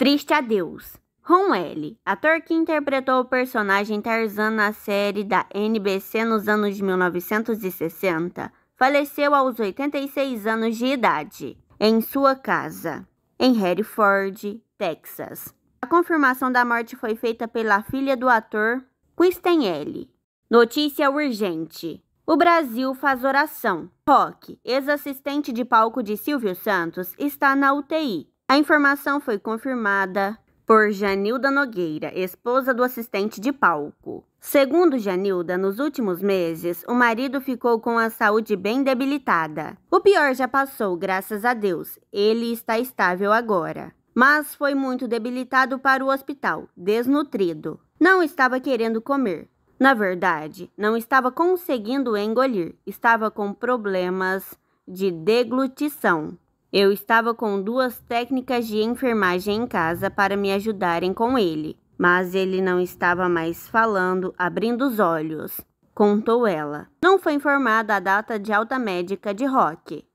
Triste Adeus. Ron L., ator que interpretou o personagem Tarzan na série da NBC nos anos de 1960, faleceu aos 86 anos de idade, em sua casa, em Hereford, Texas. A confirmação da morte foi feita pela filha do ator, Kristen L. Notícia urgente. O Brasil faz oração. Rock, ex-assistente de palco de Silvio Santos, está na UTI a informação foi confirmada por Janilda Nogueira, esposa do assistente de palco. Segundo Janilda, nos últimos meses, o marido ficou com a saúde bem debilitada. O pior já passou, graças a Deus. Ele está estável agora. Mas foi muito debilitado para o hospital, desnutrido. Não estava querendo comer. Na verdade, não estava conseguindo engolir. Estava com problemas de deglutição. Eu estava com duas técnicas de enfermagem em casa para me ajudarem com ele, mas ele não estava mais falando, abrindo os olhos, contou ela. Não foi informada a data de alta médica de Rock.